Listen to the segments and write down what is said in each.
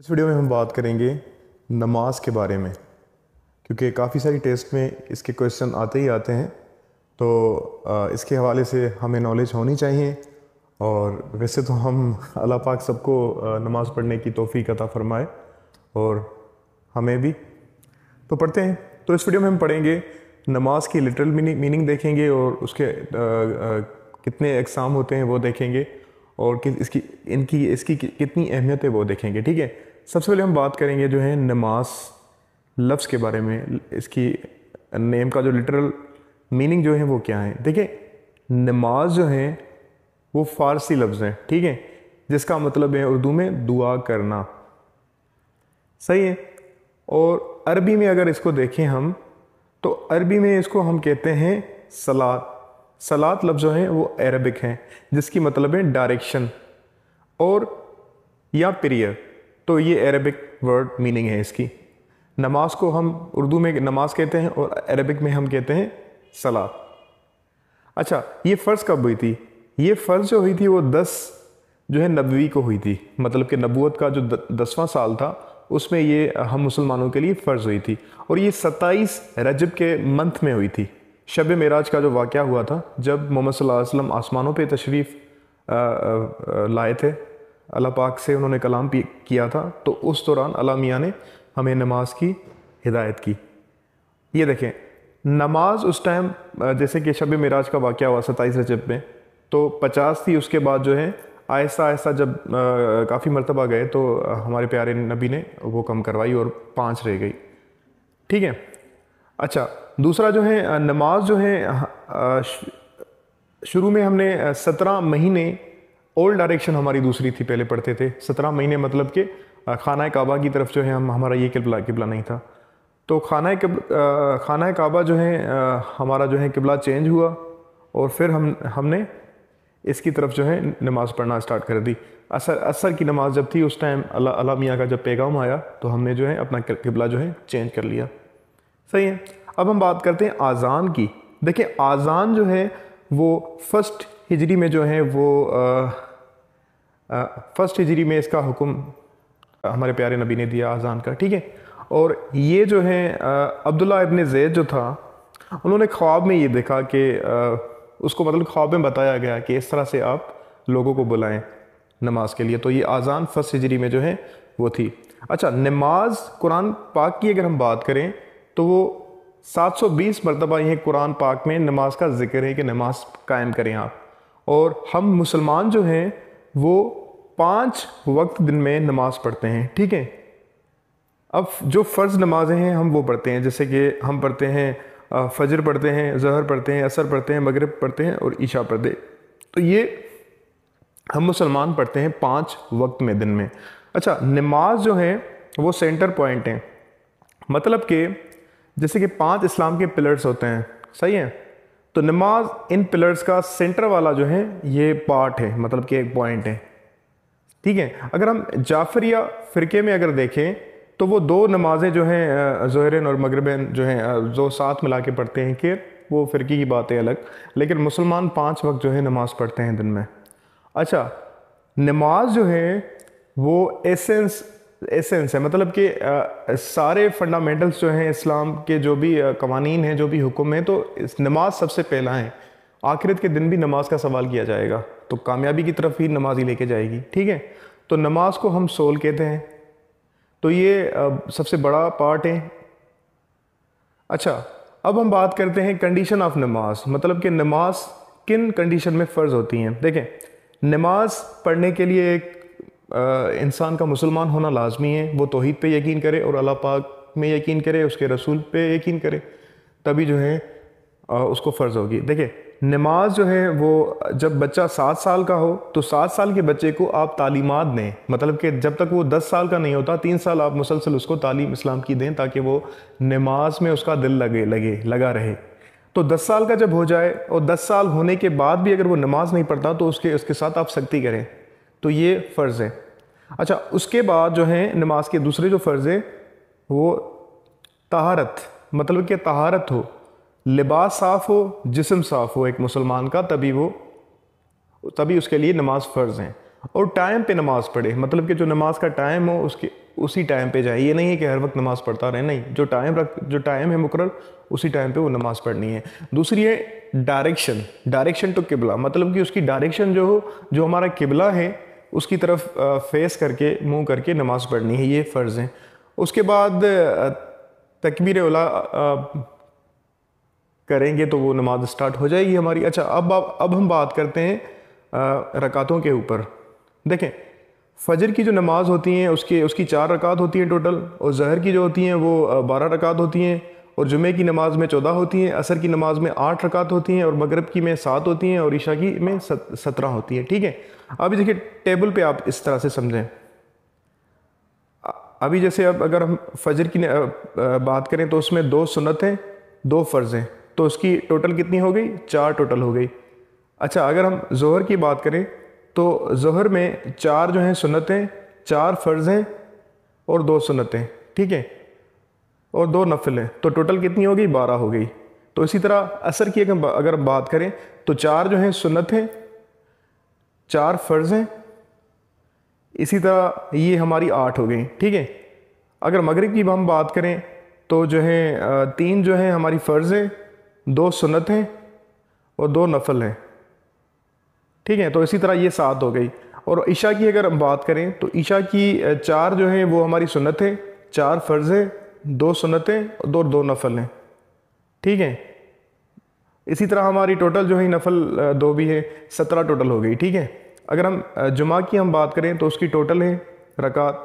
इस वीडियो में हम बात करेंगे नमाज के बारे में क्योंकि काफ़ी सारी टेस्ट में इसके क्वेश्चन आते ही आते हैं तो इसके हवाले से हमें नॉलेज होनी चाहिए और वैसे तो हम अल्लाह पाक सबको नमाज़ पढ़ने की तोहफ़ी अता फ़रमाए और हमें भी तो पढ़ते हैं तो इस वीडियो में हम पढ़ेंगे नमाज की लिटरल मीनिंग देखेंगे और उसके आ, आ, कितने एग्ज़ाम होते हैं वो देखेंगे और कि इसकी इनकी इसकी कितनी अहमियत है वो देखेंगे ठीक है सबसे पहले हम बात करेंगे जो है नमाज लफ्ज़ के बारे में इसकी नेम का जो लिटरल मीनिंग जो है वो क्या है देखिए नमाज जो है वो फ़ारसी लफ्ज़ हैं ठीक है जिसका मतलब है उर्दू में दुआ करना सही है और अरबी में अगर इसको देखें हम तो अरबी में इसको हम कहते हैं सलाद सलात लफ्ज़ हैं वो अरबिक हैं जिसकी मतलब है डायरेक्शन और या प्रियर तो ये अरबिक वर्ड मीनिंग है इसकी नमाज को हम उर्दू में नमाज कहते हैं और अरबिक में हम कहते हैं सलाद अच्छा ये फ़र्ज़ कब हुई थी ये फ़र्ज़ जो हुई थी वो दस जो है नबवी को हुई थी मतलब कि नबूत का जो दसवां साल था उसमें ये हम मुसलमानों के लिए फ़र्ज़ हुई थी और ये सत्ताईस रजब के मंथ में हुई थी शब मराज का जो वाक़ हुआ था जब मोहम्मद वसल्लम आसमानों पर तशरीफ़ लाए थे अल्लाह पाक से उन्होंने कलाम किया था तो उस दौरान अला मियाँ ने हमें नमाज की हिदायत की ये देखें नमाज उस टाइम जैसे कि शब मराज का वाक़ हुआ सताईस रजब में तो पचास थी उसके बाद जो है आहिस्ता आहिस्ता जब काफ़ी मरतबा गए तो हमारे प्यारे नबी ने वो कम करवाई और पाँच रह गई ठीक है अच्छा दूसरा जो है नमाज जो है शुरू में हमने सत्रह महीने ओल्ड डायरेक्शन हमारी दूसरी थी पहले पढ़ते थे सत्रह महीने मतलब कि खाना काबा की तरफ जो है हम हमारा ये किबला किबला नहीं था तो खाना खाना काबा जो है हमारा जो है किबला चेंज हुआ और फिर हम हमने इसकी तरफ जो है नमाज़ पढ़ना स्टार्ट कर दी असर असर की नमाज़ जब थी उस टाइम अला अला मियाँ का जब पैगाम आया तो हमने जो है अपना किबला जो है चेंज कर लिया सही है अब हम बात करते हैं आज़ान की देखिए आज़ान जो है वो फर्स्ट हिजरी में जो है वो आ, आ, फर्स्ट हिजरी में इसका हुक्म हमारे प्यारे नबी ने दिया आज़ान का ठीक है और ये जो है अब्दुल्ला इबन जैद जो था उन्होंने ख्वाब में ये देखा कि उसको मतलब ख्वाब में बताया गया कि इस तरह से आप लोगों को बुलाएं नमाज के लिए तो ये आज़ान फर्स्ट हिजरी में जो है वो थी अच्छा नमाज कुरान पाक की अगर हम बात करें तो वो 720 मरतबा यह कुरान पाक में नमाज का जिक्र है कि नमाज कायम करें आप और हम मुसलमान जो हैं वो पाँच वक्त दिन में नमाज़ पढ़ते हैं ठीक है अब जो फ़र्ज़ नमाज़ें हैं हम वो पढ़ते हैं जैसे कि हम पढ़ते हैं फजर पढ़ते हैं जहर पढ़ते हैं असर पढ़ते हैं मगरब पढ़ते हैं और ईशा पढ़ते तो ये हम मुसलमान पढ़ते हैं पाँच वक्त में दिन में अच्छा नमाज जो है वो सेंटर पॉइंट है मतलब कि जैसे कि पांच इस्लाम के पिलर्स होते हैं सही है तो नमाज इन पिलर्स का सेंटर वाला जो है ये पार्ट है मतलब कि एक पॉइंट है ठीक है अगर हम जाफरिया फ़िरके में अगर देखें तो वो दो नमाजें जो हैं जहरन और मगरबन जो हैं जो साथ मिला के पढ़ते हैं कि वो फ़िरकी की बात है अलग लेकिन मुसलमान पाँच वक्त जो है नमाज़ पढ़ते हैं दिन में अच्छा नमाज जो है वो एसेंस एसेंस है मतलब कि सारे फंडामेंटल्स जो हैं इस्लाम के जो भी कवानीन हैं जो भी हुक्म हैं तो नमाज सबसे पहला है आखिरत के दिन भी नमाज का सवाल किया जाएगा तो कामयाबी की तरफ ही नमाज ही लेके जाएगी ठीक है तो नमाज को हम सोल कहते हैं तो ये सबसे बड़ा पार्ट है अच्छा अब हम बात करते हैं कंडीशन ऑफ नमाज मतलब कि नमाज किन कंडीशन में फ़र्ज़ होती हैं देखें नमाज पढ़ने के लिए एक इंसान का मुसलमान होना लाजमी है वो तोहद पर यकीन करे और अल्लाह पाक में यकीन करे उसके रसूल पर यकीन करे तभी जो है उसको फ़र्ज़ होगी देखिए नमाज जो है वो जब बच्चा सात साल का हो तो सात साल के बच्चे को आप तालीमत दें मतलब कि जब तक वो दस साल का नहीं होता तीन साल आप मुसलसल उसको तालीम इस्लाम की दें ताकि वो नमाज में उसका दिल लगे लगे लगा रहे तो दस साल का जब हो जाए और दस साल होने के बाद भी अगर वो नमाज़ नहीं पढ़ता तो उसके उसके साथ आप सख्ती करें तो ये फ़र्ज़ है अच्छा उसके बाद जो है नमाज के दूसरे जो फ़र्ज़ है वो तहारत मतलब कि तहारत हो लिबास साफ़ हो जिसम साफ़ हो एक मुसलमान का तभी वो तभी उसके लिए नमाज फ़र्ज़ है और टाइम पे नमाज़ पढ़े मतलब कि जो नमाज का टाइम हो उसके उसी टाइम पे जाए ये नहीं है कि हर वक्त नमाज़ पढ़ता रहे नहीं जो टाइम रख जो टाइम है मुकर उसी टाइम पे वो नमाज़ पढ़नी है दूसरी है डायरेक्शन डायरेक्शन टू किबला मतलब कि उसकी डायरेक्शन जो हो जो हमारा किबला है उसकी तरफ फेस करके मुंह करके नमाज़ पढ़नी है ये फ़र्ज़ हैं उसके बाद तकबीर उला करेंगे तो वो नमाज स्टार्ट हो जाएगी हमारी अच्छा अब अब हम बात करते हैं रकातों के ऊपर देखें फजर की जो नमाज़ होती हैं उसके उसकी चार रकात होती हैं टोटल और जहर की जो होती हैं वो बारह रकात होती हैं और जुमे की नमाज में चौदह होती हैं असर की नमाज में आठ रकात होती हैं और मगरब की में सात होती हैं और ईशा की में सत्रह होती हैं ठीक है अभी देखिए टेबल पे आप इस तरह से समझें अभी जैसे अब अगर हम फजर की बात करें तो उसमें दो सुनत हैं दो फ़र्ज़ हैं तो उसकी टोटल कितनी हो गई चार टोटल हो गई अच्छा अगर हम जहर की बात करें तो जहर में चार जो हैं सुनतें चार फ़र्ज़ हैं और दो सुनतें ठीक है और दो हैं तो टोटल कितनी हो गई बारह हो गई तो इसी तरह असर की अगर बात करें तो चार जो हैं सुन्नत हैं चार फ़र्ज़ हैं इसी तरह ये हमारी आठ हो गई ठीक है अगर मगरिब की हम बात करें तो जो हैं तीन जो हैं हमारी फ़र्ज़ हैं दो सुन्नत हैं और दो नफल हैं ठीक है तो इसी तरह ये सात हो गई और ईशा की अगर हम बात करें तो ईशा की चार जो हैं वो हमारी सुन्नत है चार फ़र्ज़ हैं दो सुनतें और दो दो नफल हैं ठीक है इसी तरह हमारी टोटल जो है नफल दो भी है सत्रह टोटल हो गई ठीक है अगर हम जुमा की हम बात करें तो उसकी टोटल है रकात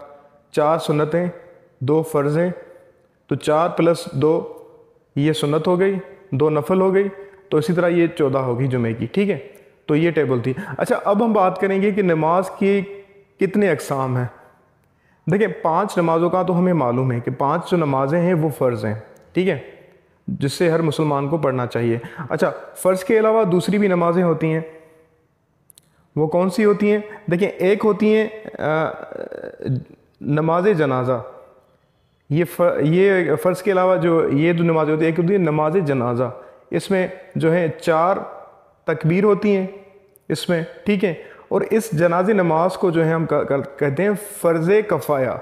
चार सुनतें दो फ़र्ज़ें तो चार प्लस दो ये सुनत हो गई दो नफल हो गई तो इसी तरह ये चौदह होगी जुमे की ठीक है तो ये टेबल थी अच्छा अब हम बात करेंगे कि नमाज की कितने अकसाम हैं देखिए पांच नमाज़ों का तो हमें मालूम है कि पांच जो नमाज़ें हैं वो फ़र्ज़ हैं ठीक है जिससे हर मुसलमान को पढ़ना चाहिए अच्छा फ़र्ज़ के अलावा दूसरी भी नमाज़ें होती हैं वो कौन सी होती हैं देखिए एक होती हैं नमाज जनाजा ये फर, ये फ़र्ज़ के अलावा जो ये जो नमाज़ें होती है एक होती है नमाज जनाजा इसमें जो है चार तकबीर होती हैं इसमें ठीक है और इस जनाजे नमाज को जो है हम कहते हैं फ़र्ज़ कफ़ाया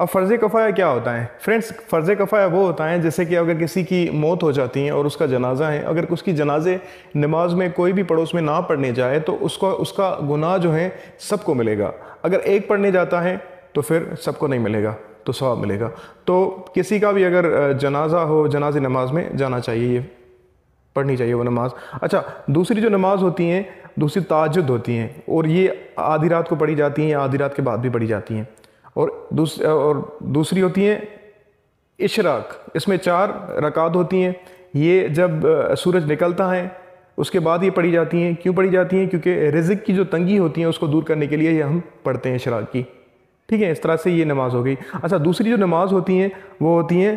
अब फ़र्ज़ कफ़ाया क्या होता है फ्रेंड्स फ़र्ज़ कफ़ाया वो होता है जैसे कि अगर किसी की मौत हो जाती है और उसका जनाजा है अगर उसकी जनाजे नमाज में कोई भी पड़ोस में ना पढ़ने जाए तो उसका उसका गुनाह जो है सबको मिलेगा अगर एक पढ़ने जाता है तो फिर सबको नहीं मिलेगा तो सवाब मिलेगा तो किसी का भी अगर जनाजा हो जनाज नमाज में जाना चाहिए ये पढ़नी चाहिए वो नमाज अच्छा दूसरी जो नमाज होती हैं दूसरी ताजुद होती हैं और ये आधी रात को पढ़ी जाती हैं या आधी रात के बाद भी पढ़ी जाती हैं और दूस और दूसरी होती हैं इशराक इसमें चार रकात होती हैं ये जब सूरज निकलता है उसके बाद ये पढ़ी जाती हैं क्यों पढ़ी जाती हैं क्योंकि रिजिक की जो तंगी होती है उसको दूर करने के लिए ये हम पढ़ते हैं इशराक की ठीक है इस तरह से ये नमाज़ हो गई अच्छा दूसरी जो नमाज़ होती हैं वो होती हैं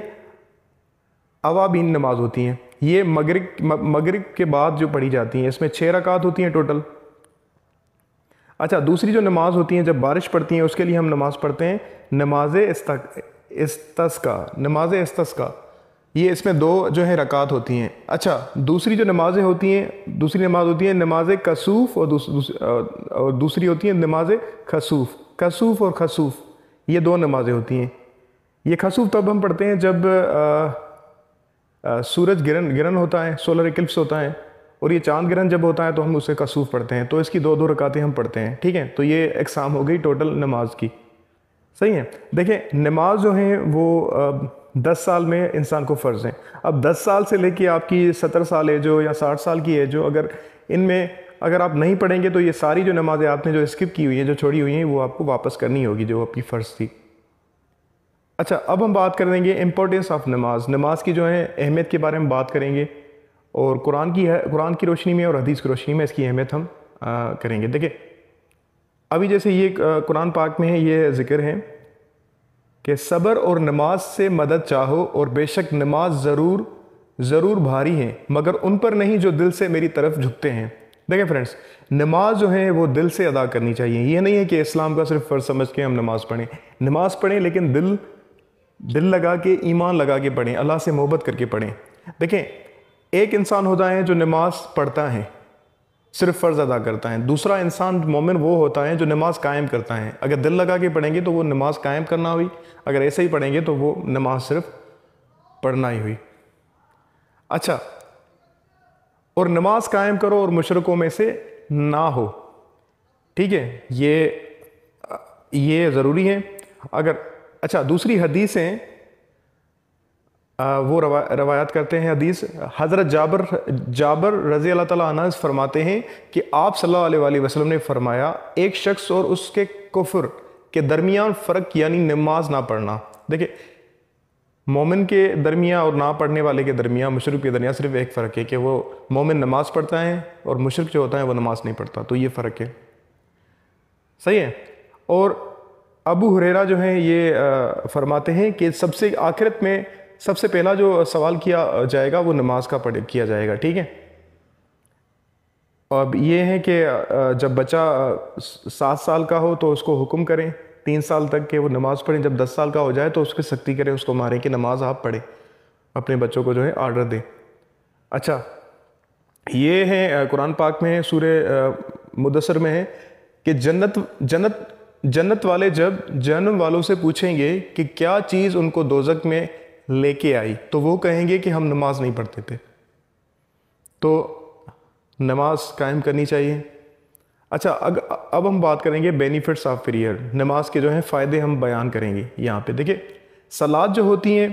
अवाबीन नमाज़ होती हैं ये मगरिब मगरिब के बाद जो पढ़ी जाती हैं इसमें छः रकात होती हैं टोटल अच्छा दूसरी जो नमाज़ होती है जब बारिश पड़ती है उसके लिए हम नमाज़ पढ़ते हैं नमाज इस्तस्का नमाज इसका ये इसमें दो जो है रकात होती हैं अच्छा दूसरी जो नमाज़ें होती हैं दूसरी नमाज़ होती है नमाज कसूफ और दूसरी और दूसरी होती है नमाज खसूफ कसूफ और खसूफ ये दो नमाज़ें होती हैं ये खसूफ तब हम पढ़ते हैं जब आ, सूरज गिरन ग्रहण होता है सोलर इक्लिप्स होता है और ये चांद ग्रहण जब होता है तो हम उसे कसूफ पढ़ते हैं तो इसकी दो दो रकातें हम पढ़ते हैं ठीक है तो ये एक्साम हो गई टोटल नमाज की सही है देखें नमाज जो है वो दस साल में इंसान को फ़र्ज़ है अब दस साल से लेके आपकी सत्तर साल एज हो या साठ साल की एज हो अगर इनमें अगर आप नहीं पढ़ेंगे तो ये सारी जो नमाज़ें आपने जो स्किप की हुई है जो छोड़ी हुई हैं वो आपको वापस करनी होगी जो आपकी फ़र्ज़ थी अच्छा अब हम बात करेंगे इम्पोर्टेंस ऑफ नमाज नमाज की जो है अहमियत के बारे में बात करेंगे और कुरान की है कुरान की रोशनी में और हदीस की रोशनी में इसकी अहमियत हम आ, करेंगे देखिए अभी जैसे ये कुरान पाक में है ये जिक्र है कि सब्र और नमाज से मदद चाहो और बेशक नमाज ज़रूर ज़रूर भारी है मगर उन पर नहीं जो दिल से मेरी तरफ झुकते हैं देखें फ्रेंड्स नमाज जो है वो दिल से अदा करनी चाहिए ये नहीं है कि इस्लाम का सिर्फ फ़र्ज समझ के हम नमाज़ पढ़ें नमाज़ पढ़ें लेकिन दिल दिल लगा के ईमान लगा के पढ़ें अल्लाह से मोहब्बत करके पढ़ें देखें एक इंसान होता है जो नमाज पढ़ता है सिर्फ फ़र्ज़ अदा करता है दूसरा इंसान मोमिन वो होता है जो नमाज़ कायम करता है अगर दिल लगा के पढ़ेंगे तो वो नमाज़ कायम करना हुई अगर ऐसे ही पढ़ेंगे तो वो नमाज सिर्फ पढ़ना ही हुई अच्छा और नमाज कायम करो और मुशरकों में से ना हो ठीक है ये ये ज़रूरी है अगर अच्छा दूसरी हदीसें वो रवा, रवायत करते हैं हदीस हज़रत जाबर जाबर रज़ी अल्लाह अनाज फरमाते हैं कि आप सल्लल्लाहु अलैहि वसल्लम ने फरमाया एक शख्स और उसके कुफर के दरमियान फ़र्क यानी नमाज ना पढ़ना देखिए मोमिन के दरमिया और ना पढ़ने वाले के दरमिया मशरक़ के दरमिया सिर्फ एक फ़र्क है कि वो मोमिन नमाज़ पढ़ता है और मशरक़ जो होता है वह नमाज़ नहीं पढ़ता तो ये फ़र्क है सही है और अबू हुरेरा जो हैं ये फरमाते हैं कि सबसे आखिरत में सबसे पहला जो सवाल किया जाएगा वो नमाज का पढ़ किया जाएगा ठीक है अब ये है कि जब बच्चा सात साल का हो तो उसको हुक्म करें तीन साल तक के वो नमाज़ पढ़ें जब दस साल का हो जाए तो उसकी सख्ती करें उसको मारें कि नमाज आप पढ़ें अपने बच्चों को जो है आर्डर दें अच्छा ये है कुरान पाक में सूर्य मुदसर में है कि जन्नत जन्नत जन्नत वाले जब जहनम वालों से पूछेंगे कि क्या चीज़ उनको दोजक में लेके आई तो वो कहेंगे कि हम नमाज़ नहीं पढ़ते थे तो नमाज कायम करनी चाहिए अच्छा अग, अब हम बात करेंगे बेनिफिट्स ऑफ प्रेयर नमाज के जो हैं फ़ायदे हम बयान करेंगे यहाँ पे देखिए सलाद जो होती हैं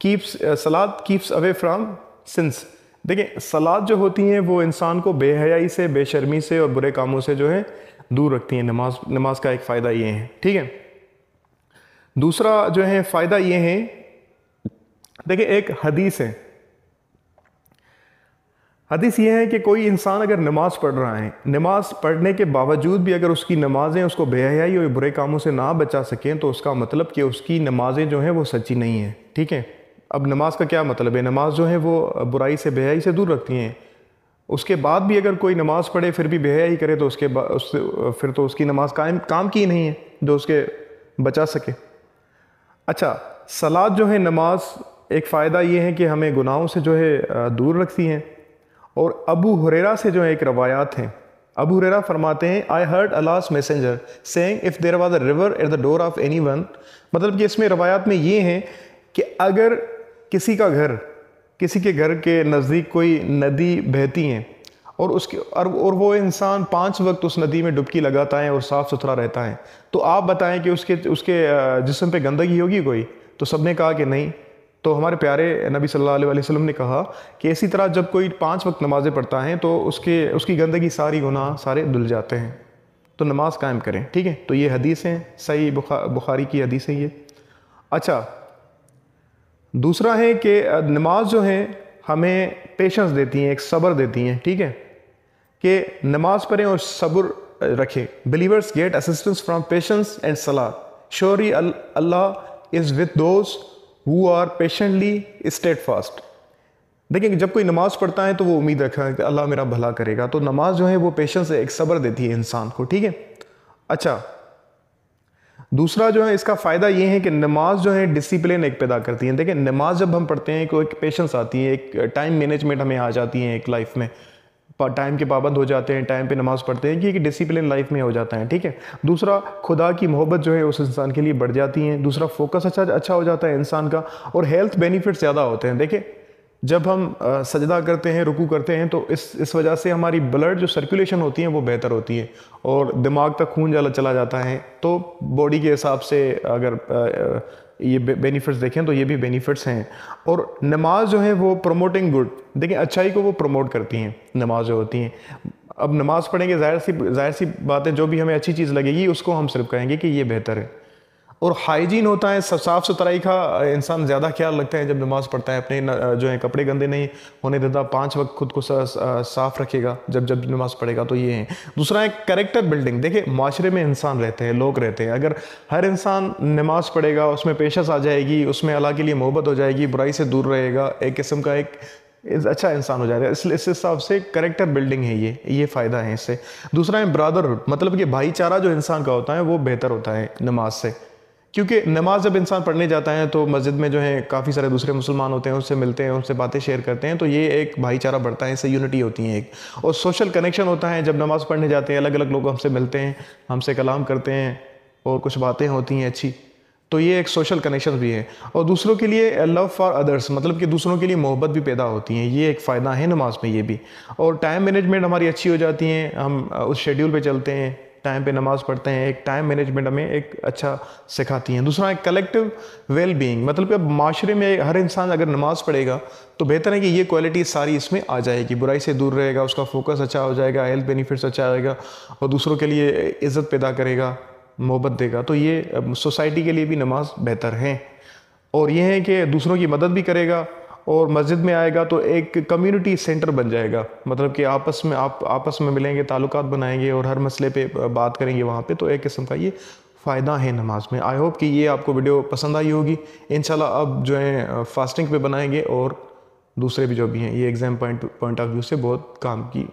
कीप्स सलाद कीप्स अवे फ्राम सिंस देखिए सलाद जो होती हैं वो इंसान को बेहयाई से बेशर्मी से और बुरे कामों से जो है दूर रखती हैं नमाज नमाज का एक फ़ायदा ये है ठीक है दूसरा जो है फ़ायदा ये है देखिए एक हदीस है हदीस ये है कि कोई इंसान अगर नमाज़ पढ़ रहा है नमाज़ पढ़ने के बावजूद भी अगर उसकी नमाज़ें उसको बेहयाई और बुरे कामों से ना बचा सकें तो उसका मतलब कि उसकी नमाज़ें जो हैं वो सच्ची नहीं हैं ठीक है अब नमाज का क्या मतलब है नमाज जो है वो बुराई से बेहयाई से दूर रखती हैं उसके बाद भी अगर कोई नमाज़ पढ़े फिर भी बेहया ही करे तो उसके उस फिर तो उसकी नमाज कायम काम की ही नहीं है जो उसके बचा सके अच्छा सलाद जो है नमाज एक फ़ायदा ये है कि हमें गुनाहों से जो है दूर रखती हैं और अबू हुरेरा से जो है एक रवायात हैं अबू हुरेरा फरमाते हैं I heard Allah's messenger saying if there was a river at the door of any one मतलब कि इसमें रवायात में ये हैं कि अगर किसी का घर किसी के घर के नज़दीक कोई नदी बहती हैं और उसके और वो इंसान पांच वक्त उस नदी में डुबकी लगाता है और साफ़ सुथरा रहता है तो आप बताएं कि उसके उसके जिसम पे गंदगी होगी कोई तो सब ने कहा कि नहीं तो हमारे प्यारे नबी सल्लल्लाहु अलैहि वसल्लम ने कहा कि इसी तरह जब कोई पांच वक्त नमाज़ें पढ़ता है तो उसके उसकी गंदगी सारी गुनाह सारे धुल जाते हैं तो नमाज़ कायम करें ठीक है तो ये हदीस हैं सही बुखा बुखारी की हदीस है ये अच्छा दूसरा है कि नमाज जो है हमें पेशेंस देती हैं एक सब्र देती हैं ठीक है कि नमाज पढ़ें और सब्र रखें believers get assistance from patience and सलाह श्योरी अल्लाह is with those who are patiently steadfast देखिए जब कोई नमाज़ पढ़ता है तो वो उम्मीद रखता है कि अल्लाह मेरा भला करेगा तो नमाज जो है वो पेशेंस एक सब्र देती है इंसान को ठीक है अच्छा दूसरा जो है इसका फ़ायदा ये है कि नमाज जो है डिसिप्लिन एक पैदा करती है देखिए नमाज जब हम पढ़ते हैं तो एक पेशेंस आती है एक टाइम मैनेजमेंट हमें आ जाती है एक लाइफ में टाइम के पाबंद हो जाते हैं टाइम पे नमाज़ पढ़ते हैं कि एक डिसिप्लिन लाइफ में हो जाता है ठीक है दूसरा खुदा की मोहब्बत जो है उस इंसान के लिए बढ़ जाती है दूसरा फोकस अच्छा अच्छा हो जाता है इंसान का और हेल्थ बेनिफिट ज़्यादा होते हैं देखिए जब हम सजदा करते हैं रुकू करते हैं तो इस इस वजह से हमारी ब्लड जो सर्कुलेशन होती है वो बेहतर होती है और दिमाग तक खून जला चला जाता है तो बॉडी के हिसाब से अगर ये बेनिफिट्स देखें तो ये भी बेनिफिट्स हैं और नमाज जो है वो प्रोमोटिंग गुड देखें अच्छाई को वो प्रमोट करती हैं नमाज जो होती हैं अब नमाज पढ़ेंगे जाहिर सी जाहिर सी बातें जो भी हमें अच्छी चीज़ लगेगी उसको हम सिर्फ कहेंगे कि ये बेहतर है और हाइजीन होता है साफ सुथराई का इंसान ज़्यादा ख्याल रखता है जब नमाज पढ़ता है अपने जो है कपड़े गंदे नहीं होने देता पांच वक्त खुद को साफ रखेगा जब जब नमाज पढ़ेगा तो ये है दूसरा है करेक्टर बिल्डिंग देखिए माशरे में इंसान रहते हैं लोग रहते हैं अगर हर इंसान नमाज पढ़ेगा उसमें पेशस आ जाएगी उसमें अल्लाह के लिए मोहब्बत हो जाएगी बुराई से दूर रहेगा एक किस्म का एक अच्छा इंसान हो जाएगा इसलिए इस हिसाब से करेक्टर बिल्डिंग है ये ये फ़ायदा है इससे दूसरा है ब्रादरहुड मतलब कि भाईचारा जो इंसान का होता है वो बेहतर होता है नमाज से क्योंकि नमाज जब इंसान पढ़ने जाता है तो मस्जिद में जो है काफ़ी सारे दूसरे मुसलमान होते हैं उनसे मिलते हैं उनसे बातें शेयर करते हैं तो ये एक भाईचारा बढ़ता है इससे यूनिटी होती है एक और सोशल कनेक्शन होता है जब नमाज़ पढ़ने जाते हैं अलग अलग लोग हमसे मिलते हैं हमसे कलाम करते हैं और कुछ बातें होती हैं अच्छी तो ये एक सोशल कनेक्शन भी है और दूसरों के लिए लव फॉर अदर्स मतलब कि दूसरों के लिए मोहब्बत भी पैदा होती है ये एक फ़ायदा है नमाज में ये भी और टाइम मैनेजमेंट हमारी अच्छी हो जाती है हम उस शेड्यूल पे चलते हैं टाइम पे नमाज़ पढ़ते हैं एक टाइम मैनेजमेंट हमें एक अच्छा सिखाती हैं दूसरा एक कलेक्टिव वेल बींग मतलब कि अब माशरे में हर इंसान अगर नमाज़ पढ़ेगा तो बेहतर है कि ये क्वालिटी सारी इसमें आ जाएगी बुराई से दूर रहेगा उसका फोकस अच्छा हो जाएगा हेल्थ बेनिफिट्स अच्छा आएगा और दूसरों के लिए इज़्ज़त पैदा करेगा मोहब्बत देगा तो ये सोसाइटी के लिए भी नमाज बेहतर है और ये है कि दूसरों की मदद भी करेगा और मस्जिद में आएगा तो एक कम्युनिटी सेंटर बन जाएगा मतलब कि आपस में आप आपस में मिलेंगे ताल्लुक बनाएंगे और हर मसले पर बात करेंगे वहाँ पर तो एक किस्म का ये फ़ायदा है नमाज में आई होप कि ये आपको वीडियो पसंद आई होगी इन अब जो है फास्टिंग पे बनाएंगे और दूसरे भी जो भी हैं ये exam point point of view से बहुत काम की